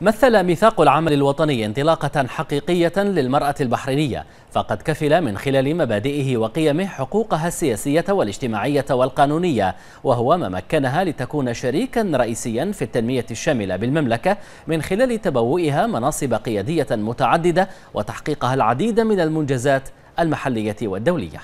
مثل ميثاق العمل الوطني انطلاقة حقيقية للمرأة البحرينية فقد كفل من خلال مبادئه وقيمه حقوقها السياسية والاجتماعية والقانونية وهو ما مكنها لتكون شريكا رئيسيا في التنمية الشاملة بالمملكة من خلال تبوئها مناصب قيادية متعددة وتحقيقها العديد من المنجزات المحلية والدولية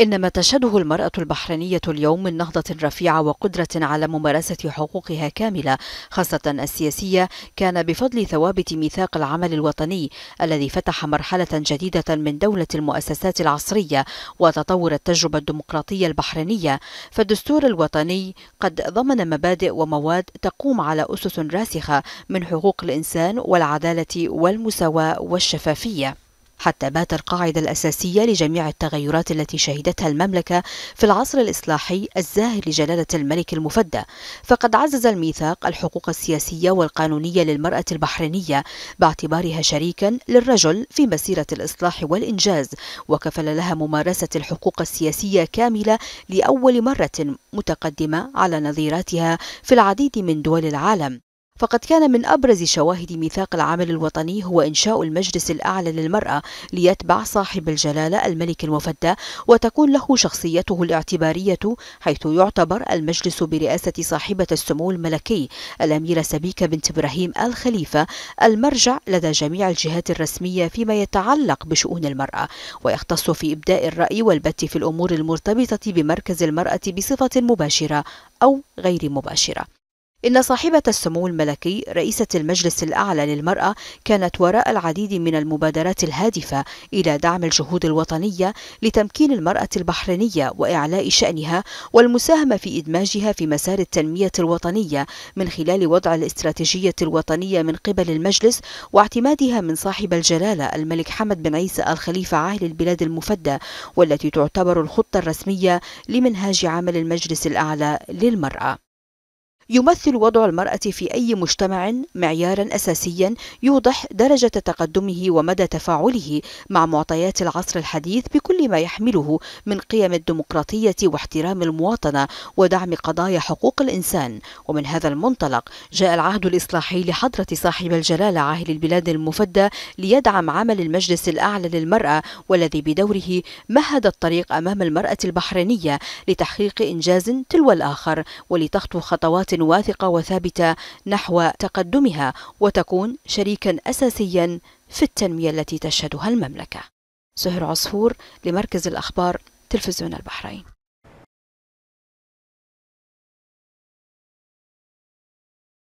إن ما تشهده المرأة البحرينية اليوم من نهضة رفيعة وقدرة على ممارسة حقوقها كاملة خاصة السياسية كان بفضل ثوابت ميثاق العمل الوطني الذي فتح مرحلة جديدة من دولة المؤسسات العصرية وتطور التجربة الديمقراطية البحرينية فالدستور الوطني قد ضمن مبادئ ومواد تقوم على أسس راسخة من حقوق الإنسان والعدالة والمساواة والشفافية حتى بات القاعدة الأساسية لجميع التغيرات التي شهدتها المملكة في العصر الإصلاحي الزاهر لجلالة الملك المفدى فقد عزز الميثاق الحقوق السياسية والقانونية للمرأة البحرينية باعتبارها شريكا للرجل في مسيرة الإصلاح والإنجاز وكفل لها ممارسة الحقوق السياسية كاملة لأول مرة متقدمة على نظيراتها في العديد من دول العالم فقد كان من أبرز شواهد ميثاق العمل الوطني هو إنشاء المجلس الأعلى للمرأة ليتبع صاحب الجلالة الملك المفدى وتكون له شخصيته الاعتبارية حيث يعتبر المجلس برئاسة صاحبة السمو الملكي الأميرة سبيكة بنت إبراهيم الخليفة المرجع لدى جميع الجهات الرسمية فيما يتعلق بشؤون المرأة ويختص في إبداء الرأي والبت في الأمور المرتبطة بمركز المرأة بصفة مباشرة أو غير مباشرة إن صاحبة السمو الملكي رئيسة المجلس الأعلى للمرأة كانت وراء العديد من المبادرات الهادفة إلى دعم الجهود الوطنية لتمكين المرأة البحرينية وإعلاء شأنها والمساهمة في إدماجها في مسار التنمية الوطنية من خلال وضع الاستراتيجية الوطنية من قبل المجلس واعتمادها من صاحب الجلالة الملك حمد بن عيسى الخليفة عاهل البلاد المفدى والتي تعتبر الخطة الرسمية لمنهاج عمل المجلس الأعلى للمرأة يمثل وضع المرأة في أي مجتمع معيارا أساسيا يوضح درجة تقدمه ومدى تفاعله مع معطيات العصر الحديث بكل ما يحمله من قيم الديمقراطية واحترام المواطنة ودعم قضايا حقوق الإنسان ومن هذا المنطلق جاء العهد الإصلاحي لحضرة صاحب الجلالة عاهل البلاد المفدى ليدعم عمل المجلس الأعلى للمرأة والذي بدوره مهد الطريق أمام المرأة البحرينية لتحقيق إنجاز تلو الآخر ولتخطو خطوات واثقة وثابتة نحو تقدمها وتكون شريكا أساسيا في التنمية التي تشهدها المملكة سهر عصفور لمركز الأخبار تلفزيون البحرين